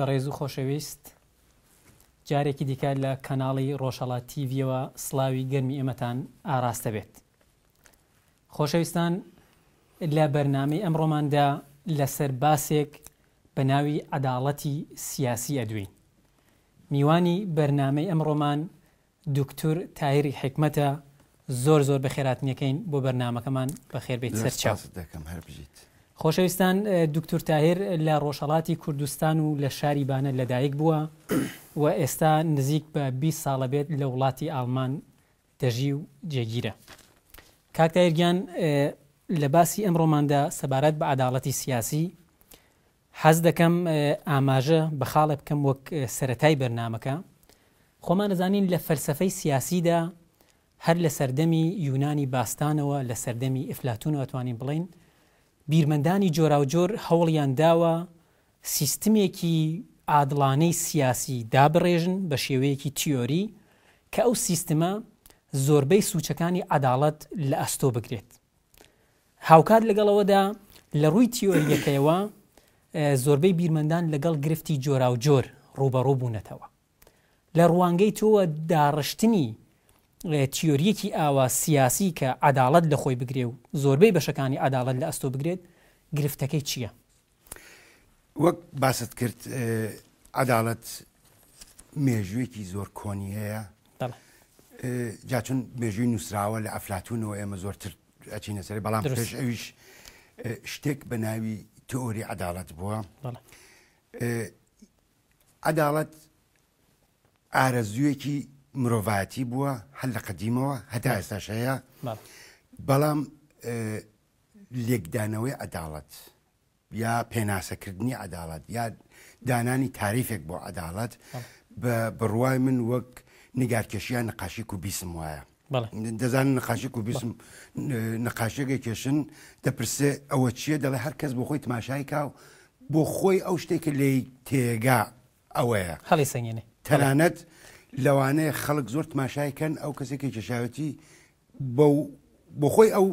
بە ڕێز و خۆشەویست جارێکی دیکە لە کەناڵی ڕۆژەڵا تیڤیەوە سلاوی گەرمی ئێمەتان ئاراستە بێت خۆشەویستان لە بەرنامی ئەمڕۆماندا لەسەر باسێک بە ناوی عەداڵەتی سیاسی ئەدوین میوانی بەرنامەی ئەمڕۆمان دکتور تاهری حکمەتە زۆر زۆر بە خێراتنیەکەین بۆ بەرنمەکەمان بە خێربیت سەرچاو دەکەم هەربژیت خۆشەویستان دکتور تاهر لە ڕۆژەڵاتی کوردستان و لە شاری بانە لەدایک بووە و ئێستا نزیک بە 20 ساڵە بێت لە وڵاتی ئالمان دەژی و جێگیرە کاکتایرگیان لە باسی ئەمڕۆماندا سەبارەت بە عداڵەتی سیاسی حەز دەکەم ئاماژە بەخاڵە بکەم وەک سەتای بەرنمەکە خۆمان نزانین لە فەلسفەی سیاسیدا هەر لە سەردەمی یونانی باستانەوە لە سەردەمی ئفلاتون ئەتوانین بڵین بیرمەندانی جۆراوجۆر هەوڵیان داوە سیستمێکی ئادڵانەی سیاسی دابڕێژن بە شێوەیەکی تیۆری کە ئەو سیستمە زۆربەی سوچەکانی عداڵەت لە ئەستۆ بگرێت. هاوکات لەگەڵەوەدا لە ڕووی تیۆریەکەیەوە زۆربەی بیرمەندان لەگەڵ گرفتی جۆرا و جۆر ڕوبەڕوو بوونەتەوە. لە ڕوانگەی تۆوە داڕشتنی تیۆریەکی ئاوا سیاسی کە عدالت لە خۆی بگرێ و زۆربەی بەشەکانی عدالت لە ئەستۆ بگرێت گرفتەکەی چییە؟ وەک باست کرد عدالت مێژوێکی زۆر کۆنی هەیە جاچون مێژووی نووسراوە لە ئەفلاتونەوە ئێمە زۆرتر ئەچینە سەری بەڵام پێش ئەویش شتێک بە ناوی تۆری عدالت بووە عدالت ئارەزوویەکی مرۆڤەتی بووە هەل لە قدیمەوە هەتا ئێستاش هەیە بەڵام لێکدانەوەی ئەداڵەت یا پێناسەکردنی ئەداڵەت یا دانانی تاریفێک بۆ ئەداڵەت بە بڕوای من وەک نگارکەشیان نقاشی و بیسم وایە دەزانن نقاشی و بیسم نقاشێکی کێشن دەپرسێ ئەوە چییە دەڵێ هەر کەس بۆ خۆی تماشای کاو بۆ خۆی ئەو شتێکی لی تێگا ئەوەیە هەڵی سنگێنێ تەنانەت لەوانەیە خەڵک زۆر تماشایکەن ئەو کەسێکی کێشاوەتی بۆ خۆی ئەو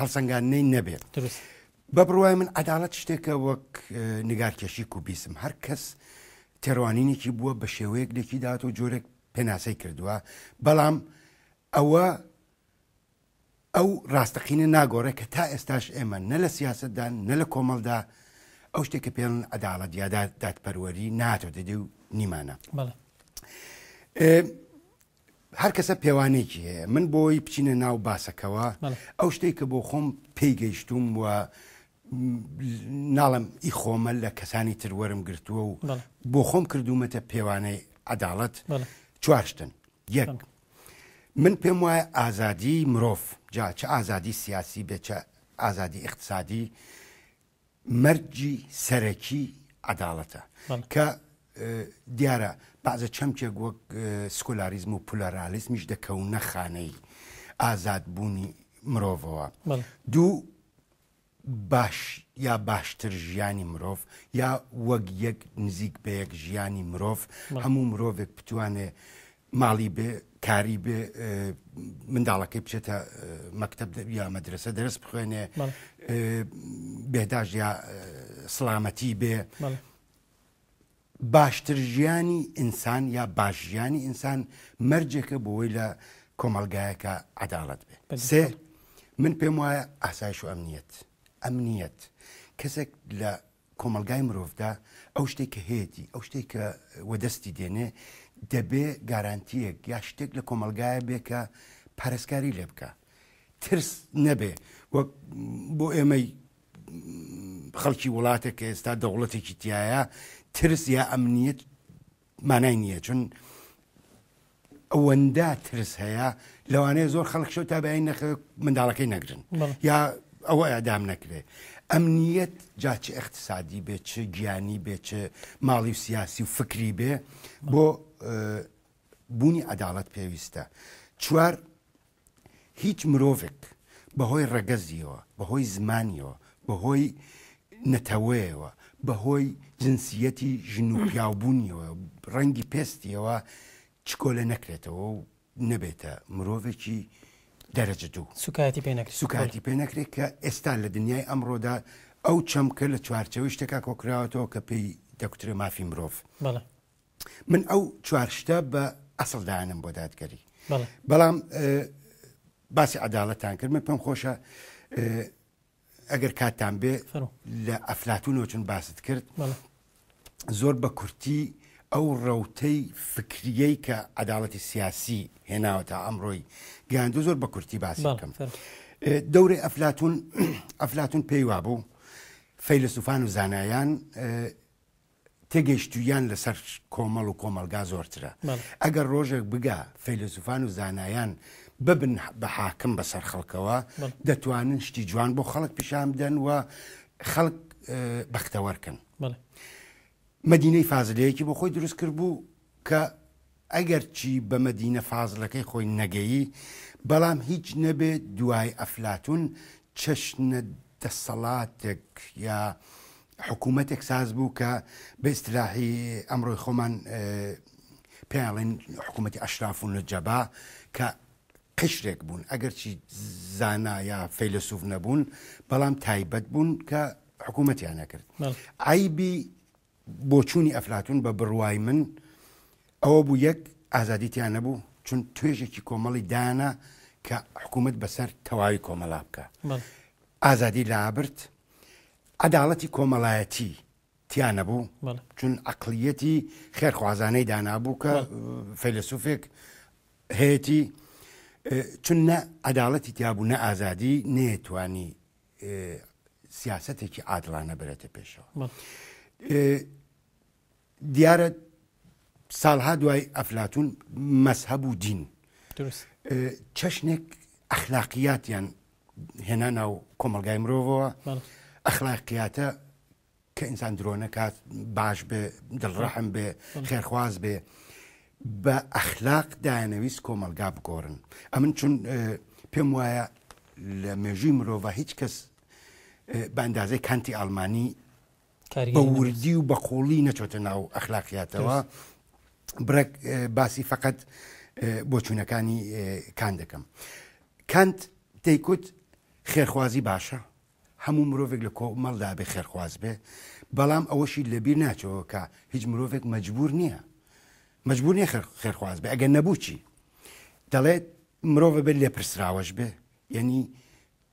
هەڵسەنگانەی نەبێت بە بڕوای من ئەدالت شتێکە وەک نگارکێشی و بیسم هەر کەس تێڕوانینێکی بووە بە شێوەیەک لێکی داات و جۆرێک پێناسەی کردووە بەڵام ئەوە ئەو ڕاستەقینە ناگۆڕێ کە تا ئێستاش ئێمە نە لە سیاستدان نە لە کۆمەڵدا ئەو شتێکە پێڵن ئەداڵەت یادات دادپەروەری ناتۆ دەدێ و نیمانە. هەر کەسە پێوانێکی هەیە من بۆی بچینە ناو باسەکەەوە ئەو شتێک کە بۆ خۆم پێیگەیشتوم وە ناڵم ئی خۆمە لە کەسانی تروەرم گرتووە و بۆ خۆم کردومەتە پێوانەی عداڵەت چوارشتن یەک من پێم وایە ئازادی مرۆڤ جا چه ئازادی سیاسی بێچە ئازادی اقتصادی مەرجی سەرەکی عداڵەتە کە دیارە بازە چەمکێک وەک سکولاریزم و پولەرالیزمیش دەکەونە خانەی ئازاد بوونی مرۆڤەوە دوو باش یا باشتر ژیانی مرۆڤ یا وەک یەک نزیک بە یەک ژیانی مرۆڤ هەموو مرۆڤێک بتوانێت ماڵی بێ کاری بێ منداڵەکەی بچێتە مەکتب یا مەدرسە دەرس بخوێنێ بێداژ یا سلامەتی بێ باشتر ژیانی ئینسان یا باشژیانی ئینسان مەرجەکە بۆی لە کۆمەلگایەکە عداڵت بێ سێ من پێم وایە ئاسایش و ئەمنیەت ئەمنیەت کەسێک لە کۆمەلگای مرۆڤدا ئەو شتێک کە هەیەی ئەو شتێک کە وەدەستی دێنێ دەبێ گارانتیەک یا شتێک لە کۆمەلگایە بێکە پارێزکاری لێ بکە ترس نەبێ وەک بۆ ئێمەی خەڵکی وڵاتێک کە ئێستا دەوڵەتێکی تایە ترس یا ئەمنیەت مانای نییە چون ئەوەندا ترس هەیە لەوانەیە زۆر خەڵک شو تا بەین نەخ منداڵەکەی نەگرن یا ئەوە ئەدام نەکرێت ئەمنیەت جاچ اقتصادی بێ چ گیانی بێ چ ماڵی و سیاسی و فکری بێ بۆ بوونی عدالت پێویستە چوار هیچ مرۆڤێک بەهۆی ڕگەزیەوە بەهۆی زمانیەوە بەهۆی نەتەوەیەوە بەهۆی جنسیەتی ژن و پیاوبوونیەوە ڕەنگی پێستیەوە چکۆلە نەکرێتەوە و نەبێتە مرۆڤێکی دەرەجە دوو سوکایەتی پێ سوکاتی پێ نەکرێت کە ئێستا لە دنیای ئەمڕۆدا ئەو چەمکە لە چوارچەوەی شتێکا کۆکراوەتەوە کە پێی دەکوترێ مافی مرۆڤ من ئەو چوارشتە بە ئەسڵدانم بۆ دادگەری بەڵام باسی عدالەتان کرد من پێم خۆشە ئەگەر کاتان بێ لە ئەفلاتونەوەچون باست کرد زۆر بە کورتی ئەو ڕەوتەی فکریەی کە عداڵەتی سیاسی هێناوەتە ئەمڕۆی گیاندو زۆر بە کورتی باسیکەم دەورێ ئەفلاتون ئەفلاتون پێی وابوو فەیلسوفان و زانایان تێگەیشتویان لەسەر کۆمەڵ و کۆمەلگا زۆرترە ئەگەر ڕۆژێک بگا فەیلسوفان و زانایان ببن بە حاکم بەسەر خەڵکەوە دەتوانن شتی جوان بۆ خەڵک پیشام بدەن و خەڵک بەختەوەرکن مدینەی فازلەیەکی بۆ خۆی دروست کرد بوو کە ئەگەر چی بە مدینە فازلەکەی خۆی نەگەیی بەڵام هیچ نەبێت دوای ئەفلاتون چەشنە دەسەڵاتێک یا حکوومەتێک ساز بوو کە بە اصطلاحی ئەمڕۆی خۆمان پێڵێن حکوومەتی ئەشراف و نەجەبا کە قشرێک بوون ئەگەرچی زانا یا فەیلسوف نەبوون بەڵام تایبەت بوون کە حکوومەتیان نەکرد ئایبی بۆچوونی ئەفلاتون بە بڕوای من ئەوە بوو یەک ئازادیتیان نەبوو چون توێژێکی کۆمەڵی دانا کە حکوومەت بەسەر تەواوی کۆمەڵا بکە ئازادی لابرد عداڵەتی کۆمەڵایەتی تیانە بوو چون ئەقلیەتی خێرخوازانەی دانابوو کە فەیلسوفێک هەیەی چون نە ئەداڵەتی تیابوو نە ئازادی نێتوانی سیاستێکی عادلانە بێتە پێشەوە دیارە ساڵها دوای ئەفلاتون مەسهب و دین چەشنێک ئەخلاقیاتیان هێنا ناو کۆمەلگای مرۆڤەوە ئەخلاقیاتە کە ئینسان درۆنە کات باش بێ دڵڕەحم بێ خێرخواز بێ بە ئەخلاق داەنەویست کۆمەلگا بگۆرن ئە من چون پێم وایە لە مێژووی مرۆڤ هیچ کەس بەندازەی کانتی ئالمانی بە وردی و بە قۆڵی نەچۆتە ناو ئەخلاقیاتەوە برەک باسی فقط بۆ چوونەکانی کان دەکەم کانت دەیکوت خێرخوازی باشە هەموو مرۆڤێک لە کۆمەڵدا بێ خێرخواز بێ بەڵام ئەوەشی لەبیر ناچەوە کە هیچ مرۆڤێک مەجبور نییە مجبور نیە خێرخواز بێ ئەگەر نەبووچی دەڵێت مرۆڤ بێت لێپرسراوەش بێ یعنی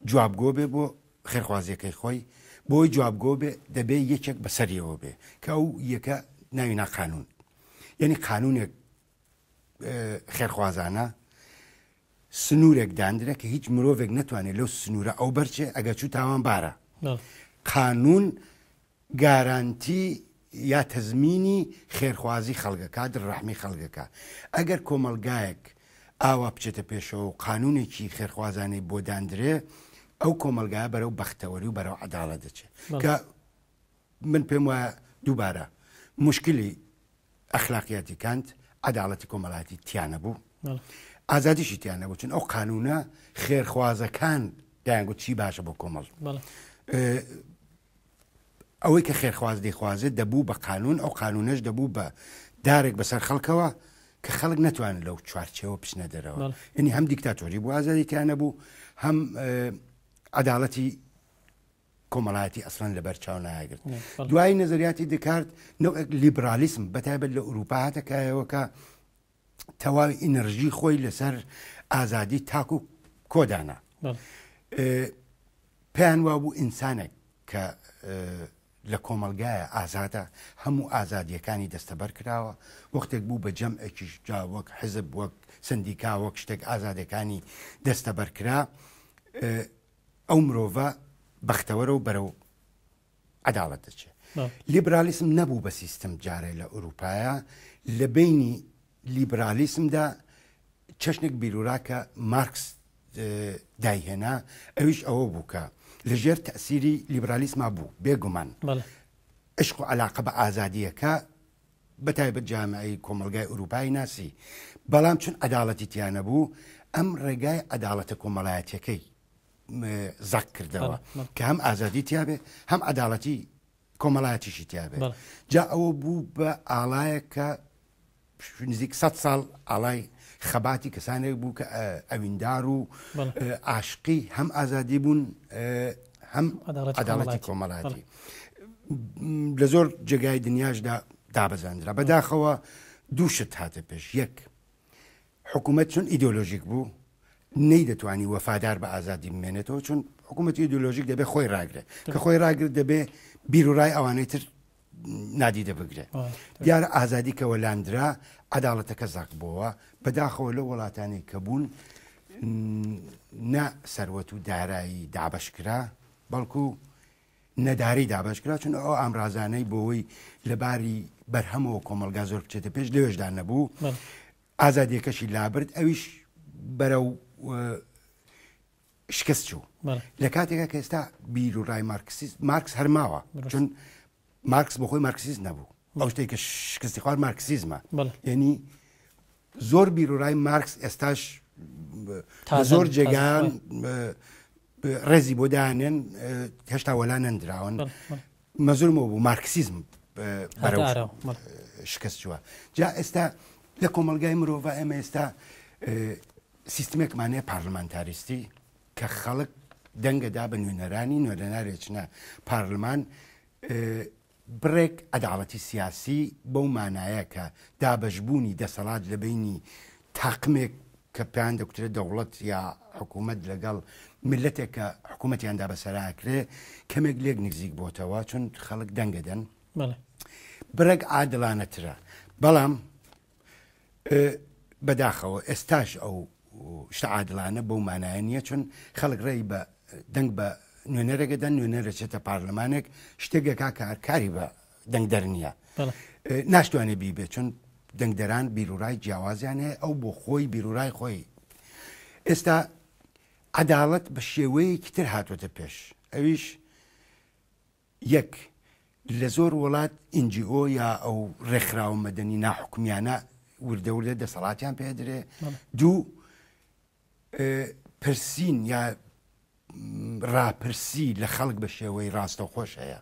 جوابگۆ بێ بۆ خێرخوازیەکەی خۆی بۆی جوابگۆ بێ دەبێ یەکێک بەسەریەوە بێ کە ئەو یەکە ناوی ناقانون یعنی قانونێک خێرخوازانە سنوورێک دانرە کە هیچ مرۆڤێک نتوانێت لەو سنوورە ئەو بەرچێ ئەگە چوو تاوان بارە قانون گارانتی یا تەزمینی خێرخوازی خەڵگەکە درڕحمی خەڵگەکە ئەگەر کۆمەلگایەک ئاوا بچێتە پێشەوە و قانونێکی خێرخوازانەی بۆ دادرێ ئەو کۆمەلگای بەرەو بەختەوەری و بەرەو عداڵە دەچێت کە من پێم وایە دووبارە مشکلی ئەخلاقیەتی کانت عداڵەتی کۆمەڵاتی تیانە بوو ئازادیشی تیانە بچن ئەو قانونە خێرخوازەکان دایانگو چی باشە بۆ کۆمەڵ ئەوەی کە خێرخواز دەیخوازێت دەبوو بە قانون ئەو قانونەش دەبوو بە دارێک بەسەر خەڵکەوە کە خەڵک نتوانن لەو چوارچەوە پچنە دەرەوە ینی هەم دیکتاتۆری بوو ئازاریتیانە بوو هەم عدالەتی کۆمەڵایەتی ئەسلان لەبەر چاو ناگرت دوای نەزریاتی دکارت لیبرالیسم بەتایبەت لە ئوروپا هاتەکایەوەکە تەواوی ئینەرژی خۆی لەسەر ئازادی تاک و کۆدانە پێیان وا بوو ئینسانێک کە لە کۆمەلگایە ئازادە هەموو ئازادیەکانی دەستەبەر کراوە وەختێک بوو بە جەم ئەکیش جا وەک حزب وەک سندیکا وەک شتێک ئازادەکانی دەستەبەر کرا ئەو مرۆڤە بەختەوەرە و بەرەو عداڵەت دەچێت لیبرالیسم نەبوو بە سیستم جارێ لە ئوروپایە لە بینی لیبرالیسمدا چەشنێک بیرورا کە مارکس دایهێنا ئەویش ئەوە بووکە لەژێر تەسیری لیبرالیسما بوو بێگومان عشق و علاقە بە ئازادیەکە بەتایبەت جامعی کۆمەلگای ئوروپای ناسی بەڵام چون ئەداڵەتی تیانە بوو ئەم ڕێگای ئەداڵەتە کۆمەڵایەتەکەی زەک کردەوە کە هەم ئازادی تیاابێ هەم ئەداڵەتی کۆمەڵایەتیشی تیاابێ جا ئەوە بوو بە ئالایەکە نزیک 100 ساڵ ئالای خەباتی کەسانێک بوو کە ئەویندار و عاشقی هەم ئازادی بوون هەم عداڵەتی کۆمەڵاتی لە زۆر جگای دنیاشدا دابزاندرا بەداخەوە دووشت هاتە پێش یەک حکوومەت چون ئیدۆلۆژیک بوو نەی دەتوانی وەفادار بە ئازادی بمێنێتەوە چون حکوومەتی ئیدۆلۆژیک دەبێ خۆی راگرێت کە خۆی راگرێت دەبێ بیرورای ئەوانەی تر نادیدە بگرێت دیارە ئازادی کەەوە لاندرا عداڵەتەکە زاک بووە بەداخەوە لە وڵاتانی کە بوون نا سەروەت و دارایی دابشکرا بەڵکو نەداری دابشکرا چون ئەو ئامرازانەی بۆەوەی لەباری بەرهەمەوە کۆمەلگا زۆر بچێتە پێش لێشدا نەبوو ئازادیەکەشی لابرد ئەویش بەرە و شکست چوو لە کاتێکە کە ئێستا بیر و ڕای مارکسیست مارکس هەرماوە چون مارکس بۆ خۆی مارکسیز نەبوو ئەو شتێک کە شکستی خوار مارکسیزمە ینی زۆر بیرورای مارکس ئێستاش زۆر جێگان ڕێزی بۆ داێن هێشتا وەلا نندراون مەزورمەوە بوو مارکسیزم شکست چوە جا ئێستا لە کۆمەلگای مرۆڤ ئەمە ئێستا سیستمێکمانەیە پارلمانتاریستی کە خەڵک دەنگەدا بە نوێنەرانی نوێنەرارێکە پارلمان بڕێک ئەداڵەتی سیاسی بەو مانایە کە دابەشبوونی دەسەڵات لە بینی تاقمێک کە پیان دەکوترێت دەوڵەت یا حکوومەت لەگەڵ ملەتێک کە حکوومەتیاندا بەسەراکرێ کەمێک لێک نزیک بۆتەوە چون خەڵک دەنگەدەن برەک عادلانەترە بەڵام بەداخەوە ئێستاش ئەو شتە عادلانە بۆ مانایە نییە چون خەڵک ڕێی بە دەنگ بە نوێنەرەگەدەن نوێنەرە چێتە پارلمانێک شتێکێکا کارکاری بە دەنگدەر نییە ناشتوانێ بیبێ چون دەنگدەران بیرورای جیاوازیان هەیە ئەو بۆ خۆی بیرورای خۆی ئێستا عداڵەت بە شێوەیەکی تر هاتوۆتە پێش ئەویش یەک لە زۆر وڵات ئینجیۆ یا ئەو ڕێکخراوە مەدەنی ناحکمیانە وردەوردە دەسەڵاتیان پێدرێ دوو پرسین یا راپرسی لە خەڵک بە شێوەی ڕاستە خۆش هەیە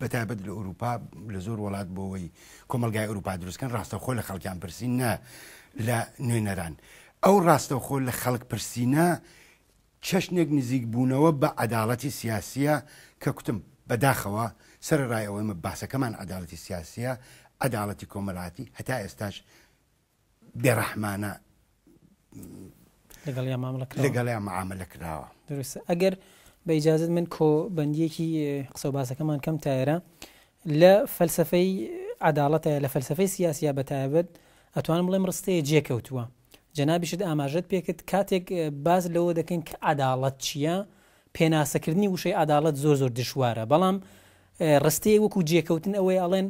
بەتابەت لە ئەوروپا لە زۆر وڵات بۆەوەی کۆمەلگای ئەوروپا دروستکەن ڕاستە خۆ لە خەڵکیان پرسی نە لە نوێنەران ئەو ڕاستە خۆ لە خەڵک پرسیە چەشنێک نزیک بوونەوە بە عدالەتی سیاسیە کە کوتم بەداخەوە سەر ڕایەوەمە باسەکەمان عدالەتی سیاسیە عدالەتی کۆمەلاتی هەتا ئێستاش بێڕەحمانە لەگەڵ یا معاملە کراوە درست ئەگەر بە ئیجازت من کۆبندیەکی قسە باسەکەمان کەم تایرە لە فەلسفەی عداڵەتە لە فەلسفەی سیاسیا بەتایبەت ئەتوانم بڵێم ڕستەیە جێکەوتووە جەنابیشت ئاماژەت پێکرد کاتێک باز لەوە دەکەین کە عداڵەت چییە پێناسەکردنی وشەی عدالت زۆر زۆر دشوارە بەڵام ڕستەیە وەکو جێکەوتن ئەوەی ئەڵێن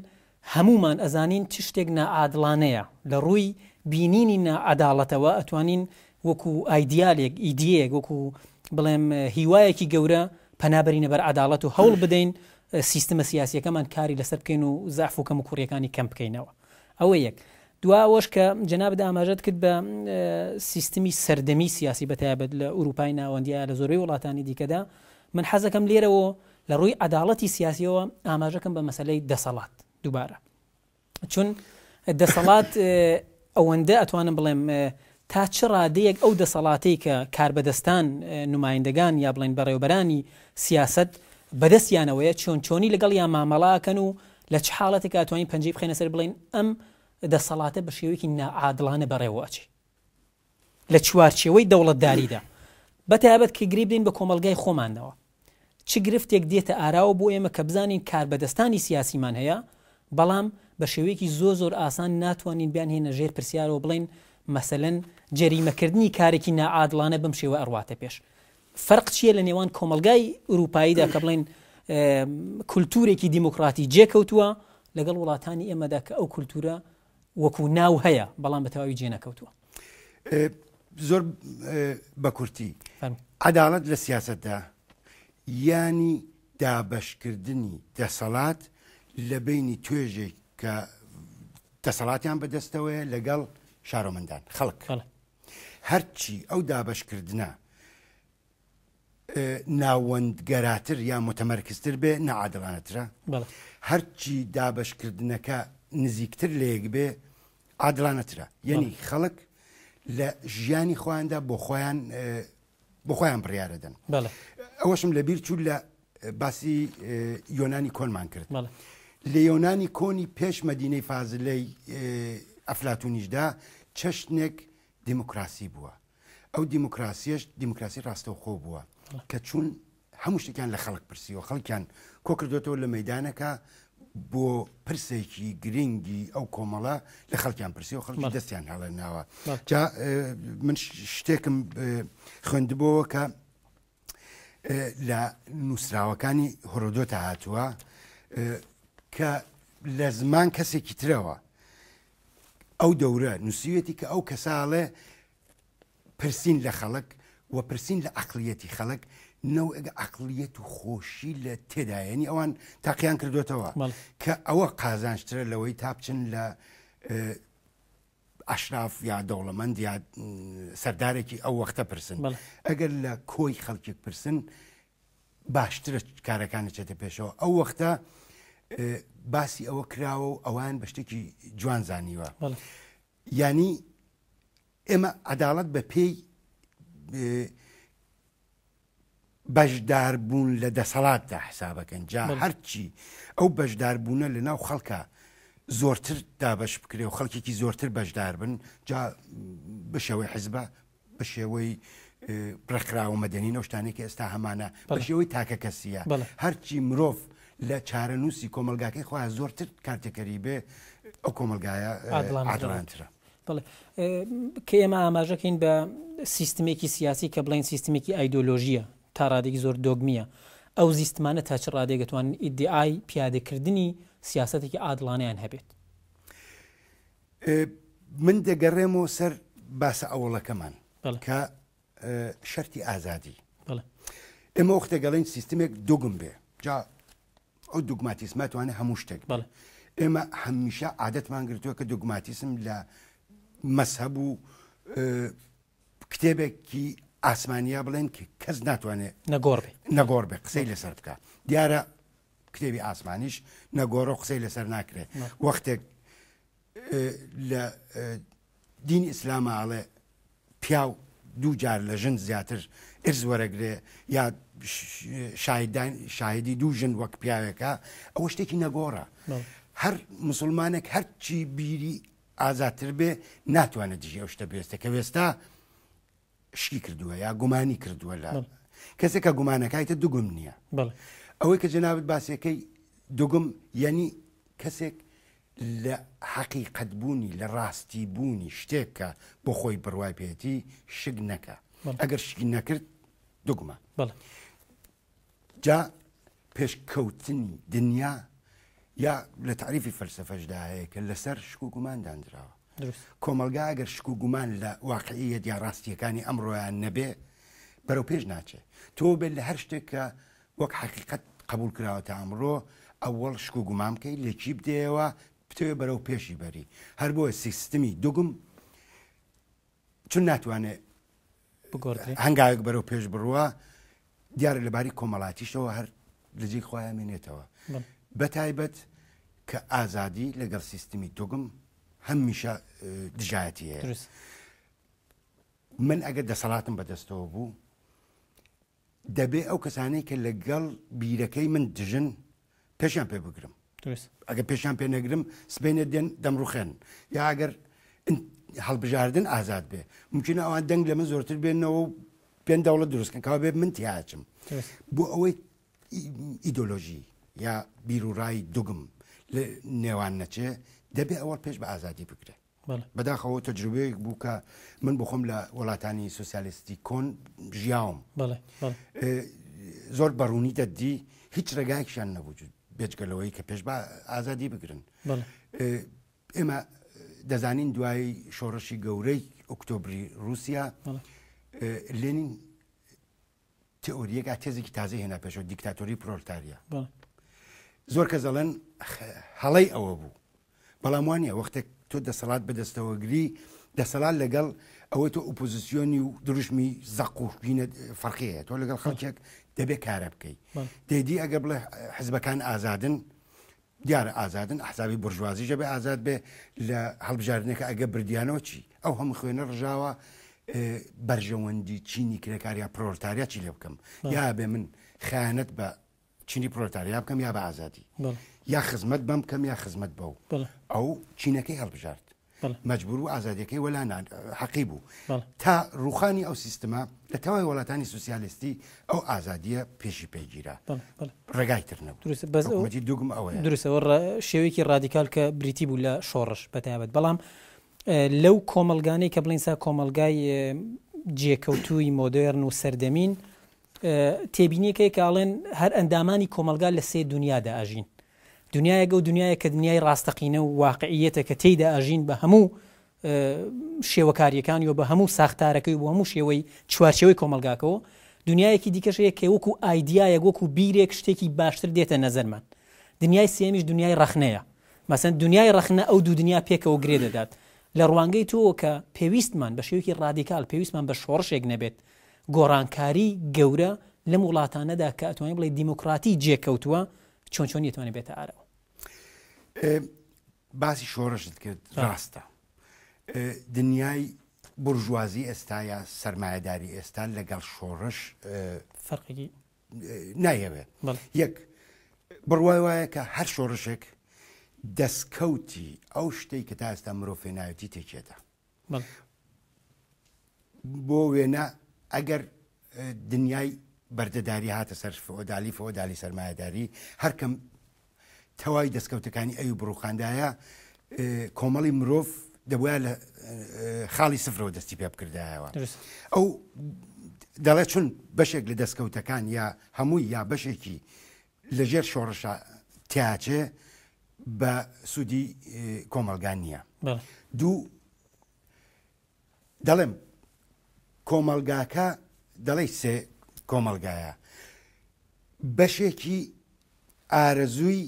هەمومان ئەزانین چ شتێک نائادلانەیە لە ڕووی بینینی نائداڵەتەوە ئەتوانین وەکو ئایدیالێک ئیدیەک وەکو بڵێم هیوایەکی گەورە پەنابەرینە بەر عداڵەت و هەوڵ بدەین سیستمە سیاسیەکەمان کاری لەسەر بکەین و زاف و کەم کوڕیەکانی کەم بکەینەوە ئەوە یەک دواوەش کە جەنابدا ئاماژەت کرد بە سیستمی سەردەمی سیاسی بەتیابەت لە ئوروپای ناوەندیا لە زۆرەی وڵاتانی دیکەدا من حەزەکەم لێرەوە لە ڕووی عداڵەتی سیاسیەوە ئاماژەکەم بە مەسلەی دەسەڵات دووبارە چون دەسەڵات ئەوەندە ئەتوانم بڵێم تا چ ڕادەیەک ئەو دەسەڵاتی کە کاربەدەستان نمایندەکان یا بڵین بەڕێوبەرانی سیاست بەدەستیانەوەیە چۆن چۆنی لەگەڵ یان مامەڵاکەن و لە چ حاڵەتێک کاتوانین پنجی بخێنە سەر بڵین ئەم دەسەڵاتە بە شێوەیەکی نعادلانە بەڕێوەچی لە چوارچەوەی دەوڵەتداریدا بەتابەت کە گریبین بە کۆمەلگای خۆمانەوە چ گرفتێک دێتە ئاراوە بۆ ئێمە کە بزانین کاربەدەستانی سیاسیمان هەیە بەڵام بە شێوەیەکی زۆ زۆر ئاسان ناتوانین بیان هێنە ژێر پرسیارەوە بڵین مەسەن جەریمەکردنی کارێکی نعادلانە بم شێوە ئەڕواتە پێش فەرق چییە لە نێوان کۆمەلگای ئوروپاییدا کە بڵێن کولتورێکی دیموکراتی جێکەوتووە لەگەڵ وڵاتانی ئێمەدا کە ئەو کولتورە وەکو ناو هەیە بەڵام بەتەواوی جێنەکەوتووە زۆر بە کورتی عدالت لە سیاستدا ینی دابشکردنی دەسەڵات لە بینی توێژێک کە دەسەڵاتیان بەدەستەوەە لەگەڵ شارۆمەندان خەڵک هەرچی ئەو دابشکردە ناوەندگەراتر یا متەمەرکزتر بێ نەعادڵانەترە هەرچی دابشکردنەکە نزیکتر لەیەک بێ عادڵانەترە یعنی خەڵک لە ژیانی خۆیاندا بۆ خۆیان بۆ خۆیان بڕیارەدەن ئەوەشم لە بیرچوو لە باسی یۆنانی کۆنمان کرد لە یۆنانی کۆنی پێش مەدینەی فازلەی ئەفلاتونیشدا چەشتێک دیموکراسی بووە ئەو دیموکراسیەش دیموکراسی ڕاستەوخۆ بووە کە چون هەموو شتێکیان لە خەڵک پرسیەوە خەڵکیان کۆ کردوێتەوە لە مەدانەکە بۆ پرسێکی گرنگی ئەو کۆمەڵە لە خەڵکیان پرسی و خەڵکی دەستیان هەڵێ ناوە جا من شتێکم خوێندبەوە کە لە نووسراوەکانی هۆرۆدۆتە هاتووە کە لە زمان کەسێکی ترەوە ئەو دەورە نووسویەتی کە ئەو کەساڵێ پرسین لە خەڵک و پرسین لە ئەقلیەتی خەڵک نەو ئەگە ئەقلیەت و خۆشی لە تێدایەنی ئەوان تاقییان کردوێتەوە کە ئەوە قازانشترە لەوەی تاپچن لە ئەشراف یا دەوڵەمەند یا سەردارێکی ئەو وەختە پرسن ئەگەر لە کۆی خەڵکی پرسن باشترە کارەکانە چێتە پێشەوە ئەو وەختە باسی ئەوە کراوە و ئەوان بە شتێکی جوان زانیوە ینی ئێمە عدالت بە پێی بەشدار بوون لە دەسەڵاتدا حسابەکەن جا هەرچی ئەو بەشدار بوونە لە ناو خەڵکە زۆرتر دابش بکرێ و خەڵکێکی زۆرتر بەشدار بن جا بشەوەی حزبە بە شێوەی پرەخراوە مەدەنی نەشتانێکی ئێستا هەمانە بەشێوەی تاکە کەسیە هەرچی مرۆڤ لە چارەنووسی کۆمەلگاکەی خوا زۆرتر کارتەکەری بێ ئەو کۆمەلگایە ئادڵانترە. کە ئێمە ئاماژەکەین بە سیستمێکی سیاسی کە بڵین سیستمێکی ئایدۆلۆژیە تا ڕادێکی زۆر دۆگمیە ئەو زیستمانە تاچ ڕادێگەتوان ئیدعای پیادەکردنی سیاستێکی ئادڵانیان هەبێت من دەگەڕێمەوە سەر باسە ئەوڵەکەمان کە شەری ئازادی ئێمە وختە گەڵین سیستمێک دوگم بێ جا ئەو دوگماتیسمە توانە هەموو شتێک بڵێ ئێمە هەمیشە عادەتمان گرتووە کە دوگماتیسم لە مەسهب و کتێبێکی ئاسمانیا بڵێن کە کەس ناتوانێت نەگۆڕێ نەگۆڕ بێ قسەی لەسەر بکە دیارە کتێبی ئاسمانیش نەگۆڕۆ قسەی لەسەر ناکرێت وەختێک لە دین ئیسلامە ئاڵێ پیا و دوو جار لە ژن زیاتر ئرز وەرەگرێ یا شاهدی دوو ژن وەک پیاوێکە ئەوە شتێکی نەگۆڕە هەر مسلمانێک هەرچی بیری ئازاتر بێ ناتوانێت دژی ئەو شتە بێستە کە وێستا شکی کردووە یا گومانی کردووە لە کەسێک کە گومانەکەیتە دوگوم نییە ئەوەی کە جنابەت باسیەکەی دوگم یعنی کەسێک لە حەقی قەتبوونی لە ڕاستی بوونی شتێک کە بۆ خۆی بڕوای پێێتی شک نەکە ئەگەر شتی نەکرد دوگمە جا پێشکەوتنی دنیا یا لە تعریفی فەلسفەشداهەیە کە لەسەر شک و گوماندانراوە کۆمەلگا ئەگەر شک و گومان لە واقعیە دیاڕاستیەکانی ئەمڕۆیان نەبێ بەرەو پێش ناچێت تۆ بێت لە هەر شتێک کە وەک حقیقت قبول کراوە تا ئەمڕۆ ئەوەڵ شک و گومان بکەی لەکی بدێەوە پتەوێ بەرەو پێشی بەری هەر بۆە سیستمی دوگم چون ناتوانێت هەنگایك بەرەو پێش بڕووە دیارە لەباری کۆمەڵاتیشەوە هەر لەجێ خۆیان مێنێتەوە بەتایبەت کە ئازادی لەگەڵ سیستمی تۆگم هەممیشە دژایەتی هەیە من ئەگەر دەسەڵاتم بەدەستەوە بوو دەبێ ئەو کەسانەی کە لەگەڵ بیرەکەی من دژن پێشیان پێ بگرم ئەگە پێشیان پێ نەگرم سبێنە دێن دەمڕوخێن یا ئەگەر هەڵبژاردن ئازاد بێ ممکنە ئەوان دەنگ لە من زۆرتر بێنەوە پێ دەوڵە دروستکن کا بێ من تیاچم بۆ ئەوەی ئیدۆلۆژی یا بیرروڕایی دوگم لە نێوان نەچێ دەبێ ئەوە پێش بە ئازادی بکرێت بەداخەوە تەجروبەیەک بوو کە من بخۆم لە وڵاتانی سوسیالیستی کۆن ژیاوم زۆر بەڕوونی دەدی هیچ ڕێگایکیان نەبوو بێجگەلەوەی کە پێش بە ئازادی بگرن ئێمە دەزانین دوایی شۆڕشی گەورەی ئۆکتۆبری رووسیا لێنین تئۆریەکە تێزێکی تازی هێنا پێشەوە دیکتاتۆری پرۆلتاریە زۆر کە زەڵەن هەڵی ئەوە بوو بەڵام وانە وەختێک تۆ دەسەڵات بەدەستەوەگری دەسەلات لەگەڵ ئەوە تۆ ئۆپۆزیسیۆنی و دروشمی زەقوشینە فەرقەیە تۆ لەگەڵ خەڵکێک دەبێت کارە بکەیت دەیدی ئەگە بڵێ حزبەکان ئازادن دیارە ئازادن ئەحزابی بژوازیشە بێ ئازاد بێ لە هەڵبژارنەکە ئەگە بردیانەوە چی ئەو هەموو خوێنە ڕژاوە بەرژەوەندی چینی کرێکاریا پرۆرتاریا چی لێ بکەم یا بێ من خیانەت بە چینی پرۆرتاریا بکەم یا بە ئازادی یا خزمەت بەم بکەم یا خزمەت بەو ئەو چینەکەی هەڵبژارد مەجبور و ئازادیەکەی وەلانان حەقی بوو تا ڕوخانی ئەو سیستما لە تەواوی وڵاتانی سوسیالیستی ئەو ئازادیە پێشی پێگیرە ڕێگایتر نەبوو دوگم ئەوە درستەوە شێوەیەکی رادیکال کە بریتی بوو لە شۆڕش بەتیابەت بەڵام لەو کۆمەلگانی کە بڵینسا کۆمەلگای جێکەوتووی مۆدرن و سەردەمین تێبینیەکەی کاڵێن هەر ئەندامانی کۆمەلگا لە سێ دنیادا ئاژین دنیاەگە و دنیاە کە دنیای ڕاستەقینە و واقعیەتە کە تێیدا ئاژین بە هەموو شێوەکاریەکانی و بە هەموو ساختارەکەی و هەموو شێوەی چوارچەوەی کۆمەلگاکەوە دنیایەکی دیکەشەیە کە وەکو ئایدایە وەکو بیرێک شتێکی باشتر دێتە نەزەرمان دنیای سێمیش دنیای ڕخنەیە مەسەن دنیای ڕخنە ئەو دوو دنیا پێکەوە گرێ دەدات لە ڕوانگەی تۆ کە پێویستمان بە شێوکی ڕادیکال پێویستمان بە شۆڕشێک نەبێت گۆڕانکاری گەورە لەم وڵاتانەدا کە ئەتوانین بڵێ دیموکراتی جێکەوتووە چۆن چۆن یتوانێت بێتە ئارەوە باسی شۆڕشت کرد ڕاستە دنیای بورژوازی ئێستا یا سرمایهداری ئێستا لەگەڵ شۆڕش فەرقی نایەوێت یەک بڕوای وایە کە هەر شۆڕشێک دەستکەوتی ئەو شتەی کە تا ئێستا مرۆڤێ نایەتی تێکێتە بۆ وێنە ئەگەر دنیای بەردەداری هاتە سەر فۆدالی فۆدالی سەرمایهداری هەرکەم تەواوی دەستکەوتەکانی ئەوی بڕوخاندایە کۆمەڵی مرۆڤ دەبە لە خاڵی سفرەوە دەستی پێ بکردایەوە ئەو دەڵێت چون بەشێک لە دەستکەوتەکان یا هەمووی یا بەشێکی لەژێر شۆڕش تیاچێ بە سوودی کۆمەلگان نییە دوو دەڵێم کۆمەلگاکە دەڵی سێ کۆمەلگایە بەشێکی ئارەزووی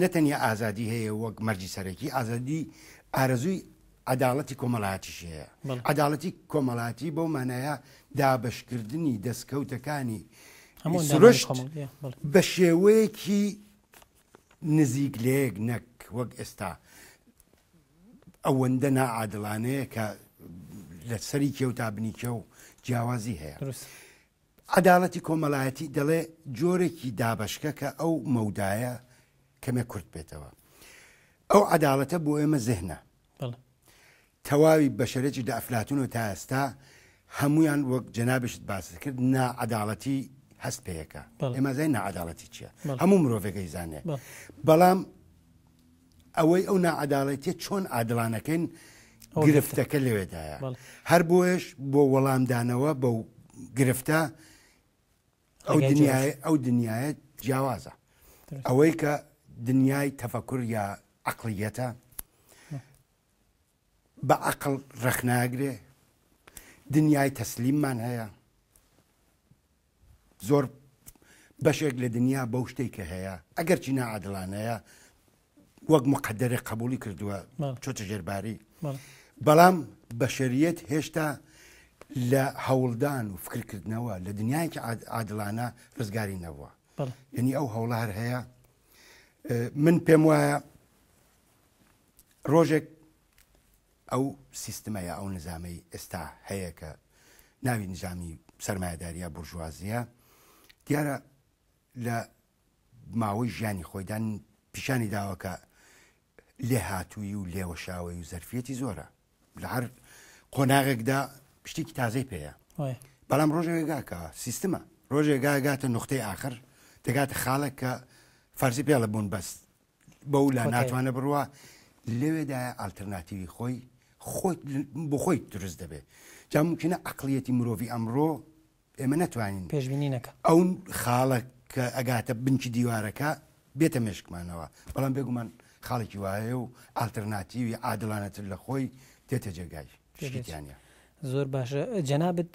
نەتەنیا ئازادی هەیە وەک مەرجی سەرەکی ئازادی ئارەزووی عدالەتی کۆمەڵاتیش هەیە عدالەتی کۆمەڵاتی بۆ مانایە دابشکردنی دەستکەوتەکانی سرشت بە شێوەیەکی نزیک لێک نەک وەک ئێستا ئەوەندە نائادلانەیە کە لە سەری کێو تابنی کێو جیاوازی هەیە. عدالەتی کۆمەلایەتی دەڵێ جۆرێکی دابشکە کە ئەو مەودایە کەمێ کورت بێتەوە ئەو عدالەتە بۆ ئێمە زهنە تەواوی بەشەرێکی دافلاتون و تا ئێستا هەمویان وەک جەنابشت باس کرد نعدالەتی هەست پێیەکە ئێمە زای نعدالەتی چییە هەموو مرۆڤەکەی زانێ بەڵام ئەوەی ئەو نعدالەتی چۆن عادلانەکەین گرفتەکە لەوێدایە هەر بۆیش بۆ وەڵامدانەوە بەو گرفتە ئەو ئەو دنیاە جیاوازە ئەوەی کە دنیای تەفەکر یا عقلیەتە بە عقل ڕخناگرێ دنیای تەسلیممان هەیە زۆر بەشێک لە دنیا بەو شتێک کە هەیە ئەگەر چی نعادلانەیە وەک مقدرێ قبولی کردووە چۆتە ژێرباری بەڵام بەشریەت هێشتا لە هەوڵدان و فکرکردنەوە لە دنیایکی عادلانە ڕزگاری نەبووە یعنی ئەو هەوڵار هەیە من پێم وایە ڕۆژێک ئەو سیستمەیە ئەو نظامەی ئێستا هەیە کە ناوی نظامی سەرمایهداریە بورژوازیە دیارە لە ماوەی ژیانی خۆیدان پیشانی داوەکە لێ هاتووی و لێوەشاوی و زەرفەتی زۆرە لە هەر قۆناغێکدا پشتێکی تازەی پێەیە بەڵام ڕۆژێگاکە سیستمە ڕۆژێگاگاتە نقطەی آخر دەگاتە خاڵک کە فەرزی پێڵە بوون بەست بە و لا ناتوانە بڕوە لەوێدایە ئالتەرناتیوی خۆی بۆ خۆی دروست دەبێت جاممکنە ئەقلەتی مرۆڤی ئەمڕۆ ئێمە ناتوانین پێشبینینەکە ئەو خاڵک کە ئەگاتە بنکی دیوارەکە بێتە مێشکمانەوە بەڵام بێگومان خاڵێکی وایە و ئالتەرناتیوی عادلانەتر لە خۆی تێتە جێگای شتیانە زۆر باشە جەنابەت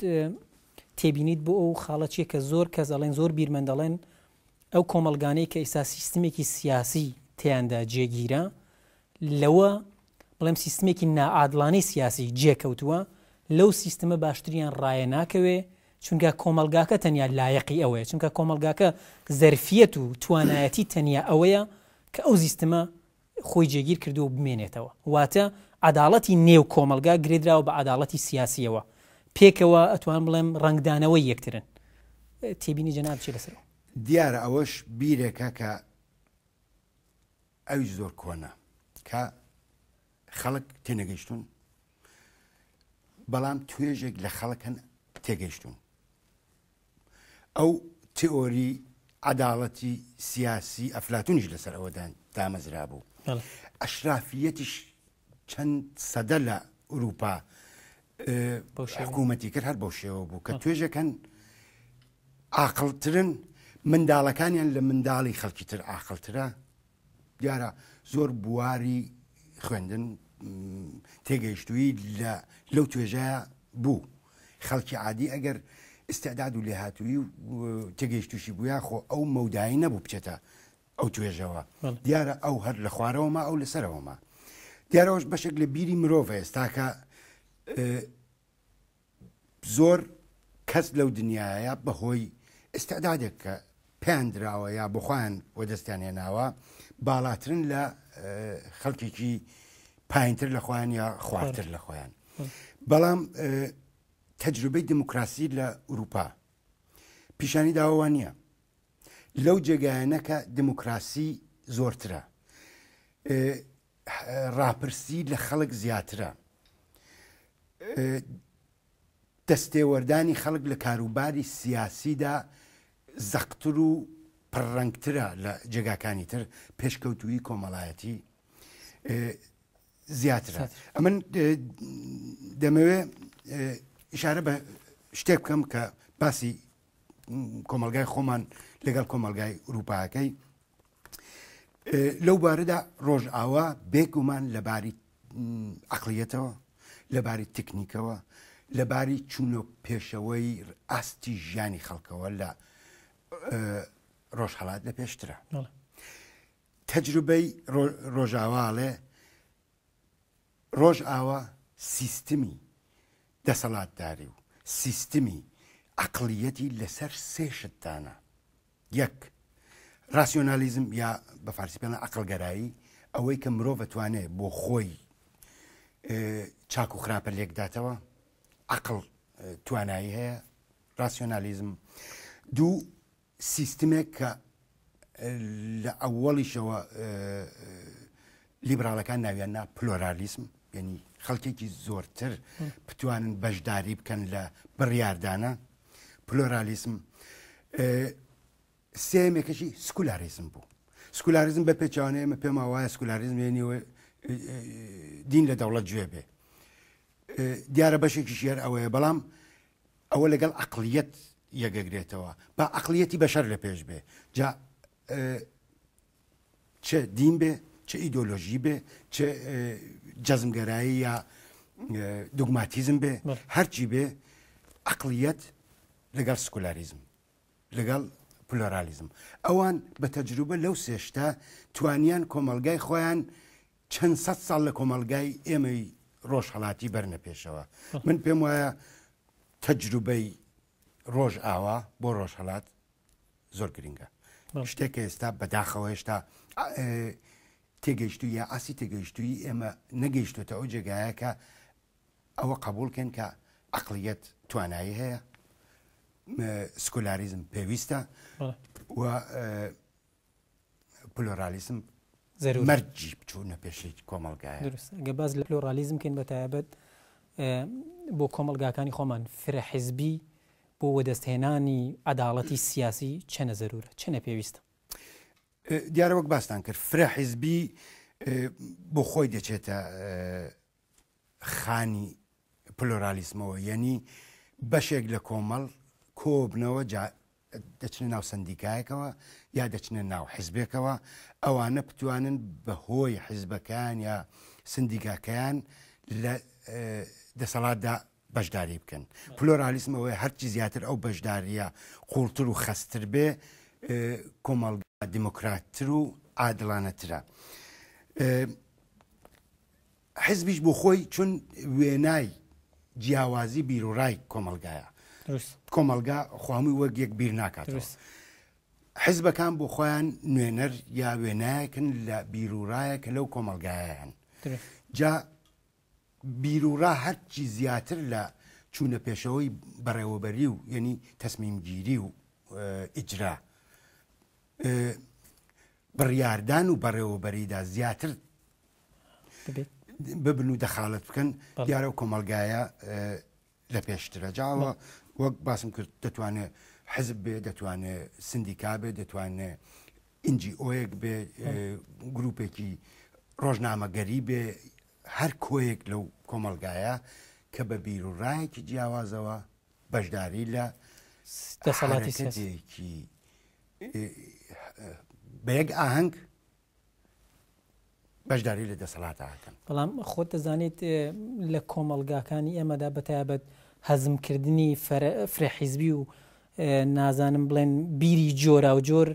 تێبینیت بۆ ئەو خاڵەچیە کە زۆر کەس ئەڵێن زۆر بیرمەندەڵێن ئەو کۆمەلگانەی کە ئیسا سیستمێکی سیاسی تیاندا جێگیرە لەوە بڵێم سیستمێکی نائادلانی سیاسی جێکەوتووە لەو سیستمە باشتریان ڕایە ناکەوێ چونکە کۆمەلگاکە تەنیا لایەقی ئەوەیە چونکە کۆمەلگاکە زەرفیت و توانایەتی تەنیا ئەوەیە کە ئەو سیستمە خۆی جێگیر کردو و بمێنێتەوە واتە عداڵەتی نێو کۆمەلگا گرێدراوە بە عداڵەتی سیاسیەوە پێکەوە ئەتوان بڵێم ڕنگدانەوەی یەکترن تێبینی جەناب چی لەسەر دیارە ئەوەش بیرێکە کە ئەوی زۆر کۆنا کە خەڵک تێنەگەیشتون بەڵام توێژێک لە خەڵکن تێگەیشتون ئەو تئۆری عداڵەتی سیاسی ئەفلاتونیش لەسەر ئەوەدان دامەزرا بوو ئەشرافیەتیش چەند سەدە لە ئوروپا حکوومەتی کرد هەر بەو شێوە بوو کە توێژەکەن ئاقلترن منداڵەکانیان لە منداڵی خەڵکی تر ئاخلترە دیارە زۆر بواری خوێندن تێگەیشتووی لە لەو توێژەیە بوو خەڵکی عادی ئەگەر ئستعداد و لێهاتووی و تێگەیشتوشی بووە خۆ ئەو مەودایی نەبوو بچێتە ئەو توێژەوە دیارە ئەو هەر لە خوارەوەما ئەو لەسەرەوەما دیارەوەش بەشێک لە بیری مرۆڤ ئێستاکە زۆر کەس لەو دنیاە بەهۆی ئستعدادێک کە پێندراوە یا بخواان بۆ دەستیان هێناوە باڵاترن لە خەڵکێکی پایینتر لە خۆیان یا خوارتر لە خۆیان بەڵام تەجروبەی دموکراسی لە ئوروپا پیشانی داوەوان نییە لەو جێگایەنەکە دموکراسی زۆرترە ڕاپرسی لە خەڵک زیاترە دەستێوەردانی خەڵک لە کاروباری سیاسیدا زەختر و پڕڕنگترە لە جێگاکانی تر پێشکەوتوی کۆمەڵایەتی زیاترە ئەمن دەمەوێ ئشارە بە شتێک بکەم کە باسی کۆمەلگای خۆمان لەگەڵ کۆمەلگای ئوروپاەکەی لەو بارەدا ڕۆژ ئاوا بێگومان لەباری ئەقلیەتەوە لەباری تکنیکەوە لەباری چونۆ پێشەوەی ئاستی ژیانی خەڵکەوە لە ڕۆژهڵات لە پێشترە تەجروبەی ڕۆژاواڵێ ڕۆژ ئاوا سیستمی دەسەڵاتداری و سیستمی ئەقلیەتی لەسەر سێشتدانە یەک ڕاسیۆنالیزم یا بە فارسیپیانە عقلگەرایی ئەوەی کە مرۆڤ دەتوانێت بۆ خۆی چاک و خراپە لێکداتەوە عقل توانایی هەیە ڕاسیۆنالیزم دوو سیستمێک کە لە ئەوەڵیشەوە لیبراڵەکان ناویاننا پلۆرالیسم یعنی خەڵکێکی زۆرتر بتوانن بەشداری بکەن لە بڕیاردانە پلۆرالیسم سێمێکەشی سکولاریزم بوو سکولاریزم بە پێچوانەیە مە پێم وایە سکولاریزم وێنیوە دین لە دەوڵەت گوێ بێ دیارە بەشێکی شێر ئەوەیە بەڵام ئەوە لەگەڵ عقلیەت یەگەگرێتەوە بە عقلیەتی بەشەر لە پێش بێ جا چه دین بێ چه ئیدۆلۆژی بێ چه جەزمگەرایی یا دوگماتیزم بێ هەرچی بێ عقلیەت لەگەڵ سکولاریزم لەگەڵ پلۆرالیزم ئەوان بە تەجروبە لەو سێشتا توانیان کۆمەلگای خۆیان چەند سە ساڵ لە کۆمەلگای ئێمەی ڕۆژ هەڵاتی بەرنەپێشەوە من پێم وایە تەجروبەی ڕۆژ ئاوا بۆ ڕۆژ هەڵات زۆر گرنگە شتێک ئێستا بەداخەوە هێشتا تێگەیشتوی یا ئاسی تێگەیشتوی ئێمە نەگەیشتوتە ئەو جێگایەکە ئەوە قبولکەن کە عقلیەت توانایی هەیە سکولاریزم پێویستە و پلۆرالیسم مەرجی بچوونە پێشی کۆمەلگایە باز لە پلۆرالیزم کەین بە تایبەت بۆ کۆمەلگاکانی خۆمان فرە حیزبی بۆ وەدەستهێنانی ئەداڵەتی سیاسی چەنە زەرورە چەنە پێویستە دیارە وەک باستان کرد فرە حیزبی بۆ خۆی دەچێتە خانی پلۆرالیسمەوە یەنی بەشێک لە کۆمەڵ کۆبنەوە دەچنە ناو سندیکایەکەوە یا دەچنە ناو حزبێکەوە ئەوانە بتوانن بەهۆی حزبەکان یا سندیگاکەیان لە دەسەڵاتدا بەشداری بکەن پلۆرالیسمەوەی هەرچی زیاتر ئەو بەشداریە قوڵتر و خەستر بێ کۆمەڵگا دیموکراتتر و عادلانەترە. حزبیش بۆ خۆی چون وێنای جیاوازی بیرروڕای کۆمەلگایە کۆمەلگا خوامی وەک یەک بیر ناکات حزبەکان بۆ خۆیان نوێنەر یا وێنایەکن لە بیرورایە کە لەو کۆمەلگایەن جا بیرورا هەرچی زیاتر لە چوونە پێشەوەی بەڕێوەبەری و یعنی تەسمیمگیری و ئیجرا بڕیاردان و بەڕێوەبەریدا زیاتر ببن و دەخالت بکەن دیارە و کۆمەلگایە لە پێشترە جاوە وەک باسم کرد دەتوانێت حەزب بێ دەتوانێت سندیکا بێ دەتوانێت ئینجی ئۆیەک بێ گرروپێکی ڕۆژنامەگەری بێ هەر کۆیەک لەو کۆمەلگایە کە بە بیر و ڕایەکی جیاوازەوە بەشداری لە دەسەڵاتیێکی بە یەک ئاهنگ بەشداری لە دەسەڵاتەکەن بەڵام خۆت دەزانیت لە کۆمەلگاکانی ئێمەدا بەتیابەت هەزمکردنی فرێحیزبی و نازانم بڵێن بیری جۆرا و جۆر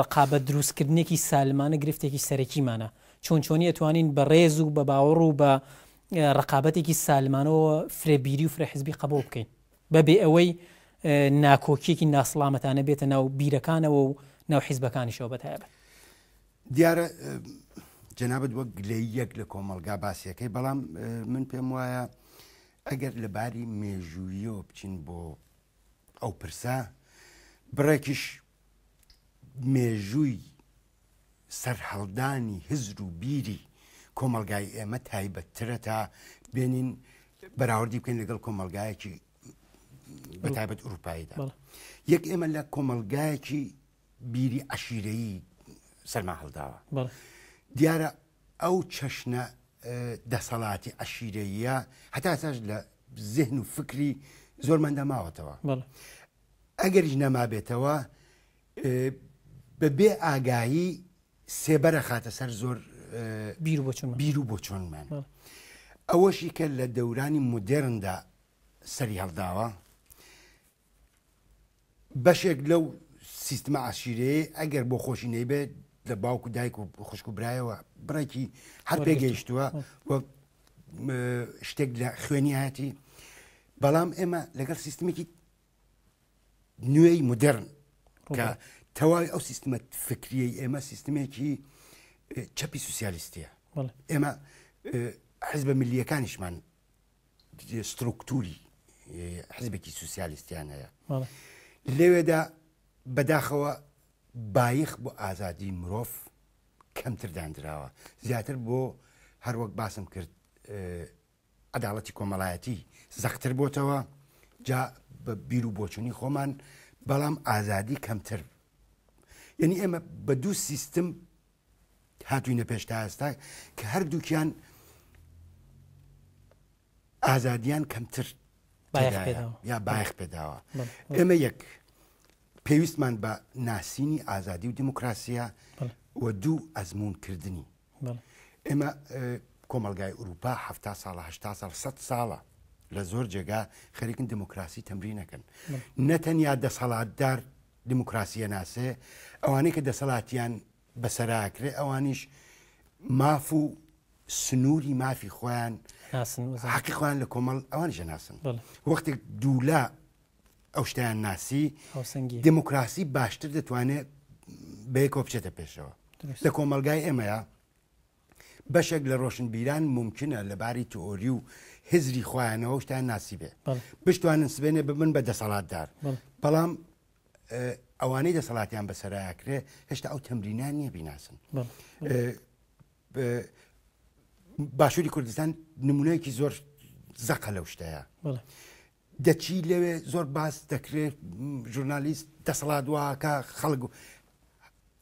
ڕقابە دروستکردنێکی سالمانە گرفتێکی سەرەکیمانە چۆن چۆنی ئەتوانین بە ڕێز و بە باوەڕ و بە ڕقابەتێکی سالمانەوە فرێبیری و فرەحزبی قبول بکەین بەبێ ئەوەی ناکۆکیەکی ناسلامەتانە بێتە ناو بیرەکانەوە و ناو حیزبەکانیشەوە بەتایبە دیارە جەنابەت وەک لێ یەک لە کۆمەلگا باسیەکەی بەڵام من پێم وایە ئەگەر لە باری مێژوویەوە بچین بۆ ئەو پرسا بڕێکیش مێژووی سەررهڵدانی هزر و بیری کۆمەلگای ئێمە تایبەتترە تا بێنین بەراوردی بکەین لەگەڵ کۆمەلگایەکی بە تایبەت ئوروپاییدا یەک ئێمە لە کۆمەلگایەکی بیری عشیرەیی سەرما هەڵداوە دیارە ئەو چەشنە دەسەڵاتی عشیرەیە هەتا ساش لە زێن و فکری زۆر مندەماوەتەوە ئەگەریش نەما بێتەوە بە بێ ئاگایی سێبەرە خاتە سەر زۆر بیر و بۆ چۆنمان ئەوەشی کە لە دەورانی مدرندا سەری هەڵداوە بەشێک لەو سیستمە عشیرەیە ئەگەر بۆ خۆشی نەیبێت لە باوکو دایک و خوشک و برایەوە بڕێکی هەر پێگەیشتووە شتێک لە خوێنی هاتی بەڵام ئێمە لەگەڵ سیستمێکی نوێی مدرن کە تەواوی ئەو سیستمە فکریەی ئێمە سیستمێکی چەپی سوسیالیستیە ئێمە حز بە ملیەکانیشمان سترکتوری حزبێکی سوسیالیستیان هەیە لەوێدا بەداخەوە بایخ بۆ ئازادی مرۆڤ کەمتردانراوە زیاتر بۆ هەروەک باسم کرد عداڵەتی کۆمەڵایەتی زەختتر بۆتەوە جا بە بیر و بۆچوونی خۆمان بەڵام ئازادی کەمتر یعنی ئێمە بە دوو سیستم هاتوینە پێشتا ئاستا کە هەردووکیان ئازادیان کەمتر یا بایخ پێداوە ئێمە یەک پێویستمان بە ناسینی ئازادی و دیموکراسیە و دوو ئەزمونکردنی ئێمە کۆمەلگای ئوروپا هەفتا ساڵە هشتا ساڵ سە ساڵە لە زۆر جێگا خەریکن دموکراسی تەمرینەکەن نەتەنیا دەسەڵاتدار دموکراسیە ناسێ ئەوانەی کە دەسەڵاتیان بەسەراکرێ ئەوانیش ماف و سنووری مافی خۆیان حقیخواان لە کۆمەڵ ئەوان ژەناسن وەختێک دوولا ئەو شتیان ناسی دموکراسی باشتر دەتوانێت بە کۆبچێتە پێشەوە لە کۆمەلگای ئێمەیە بەشێک لە ڕۆشن بیران ممکنە لەباری تۆری و هزری خۆیانەوە شتیان ناسی بێ پشتوانن سبێنێ ببن بە دەسەڵاتدار بەڵام ئەوانەی دەسەڵاتیان بەسەرایکرێ هێشتا ئەو تەمرینان نییە بیناسن باشووری کوردستان نمونەیەکی زۆر زەقە لەو شتەیە دەچی لەوێ زۆر باس دەکرێت ژورنالیست دەسەڵاتواکە خەڵک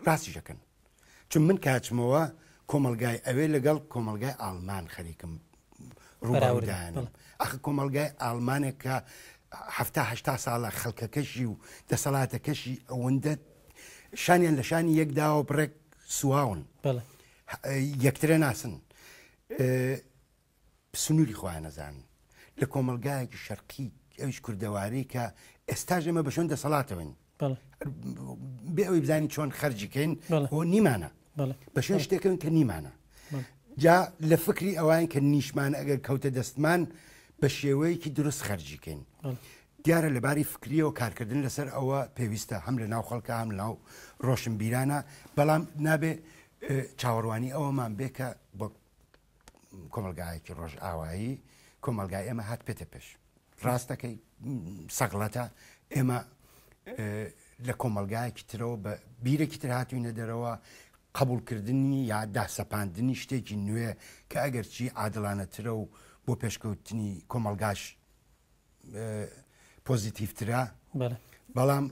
ڕاستیژەکەن چون من کاچمەوە کۆمەلگای ئەوێ لەگەڵ کۆمەلگای ئالمان خەریکم ڕوودایانم ئەخ کۆمەلگای ئالمانێکە هەهتا ساڵە خەڵکەکەشی و دەسەڵاتەکەشی ئەوەندە شانیان لە شانی یەکداوە بڕێک سواون یەکترە ناسن سنووری خۆیان نەزانن لە کۆمەلگایەکی شەرقی ئەوش کوردەواری کە ئێستاژ ئەمە بە شوێن دەسەڵاتەوەن بێ ئەوی بزانین چۆن خەرجیکەین بۆ نیمانە بە شوێن شتێکن کە نیمانە جا لە فکری ئەوان کە نیشمان ئەگەر کەوتە دەستمان بە شێوەیەکی دروست خەرجیکەین دیارە لەباری فکریەوە کارکردن لەسەر ئەوە پێویستە هەم لە ناو خەڵکە هەم ناو ڕۆشن بیرانە بەڵام نابێ چاوەڕوانی ئەوەمان بێکە بۆ کۆمەلگایەکی ڕۆژ ئاوایی کۆمەلگای ئێمە هات پێتە پێش. ڕاستەکەی سەغڵەتە ئێمە لە کۆمەلگایەکی ترەوە بە بیرێکی تر هاتوینە دەرەوە قبولکردنی یا داسەپاندنی شتێکی نوێ کە ئەگەرچی عادلانەترە و بۆ پێشکەوتنی کۆمەلگاش پۆزیتیفترا بەڵام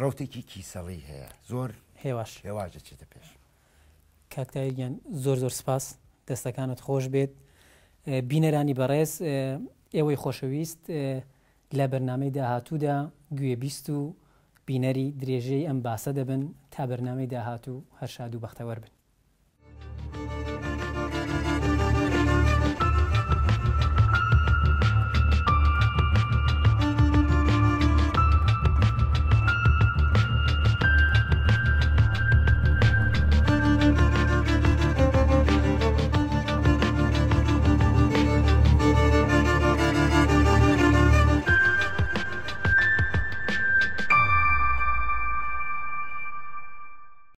ڕوتێکی کیسەڵی هەیە زۆر هێواش هێواژە چێتە پێش کاکتایگەیان زۆر زۆر سپاس دەستەکانت خۆش بێت بینەرانی بەڕێز ئێوەی خۆشەویست لە بەرنمەی داهاتوودا گوێبیست و بینەری درێژەی ئەم باسە دەبن تا بەرنمەی داهاتوو هەرشاد و بەختەوەەر بن.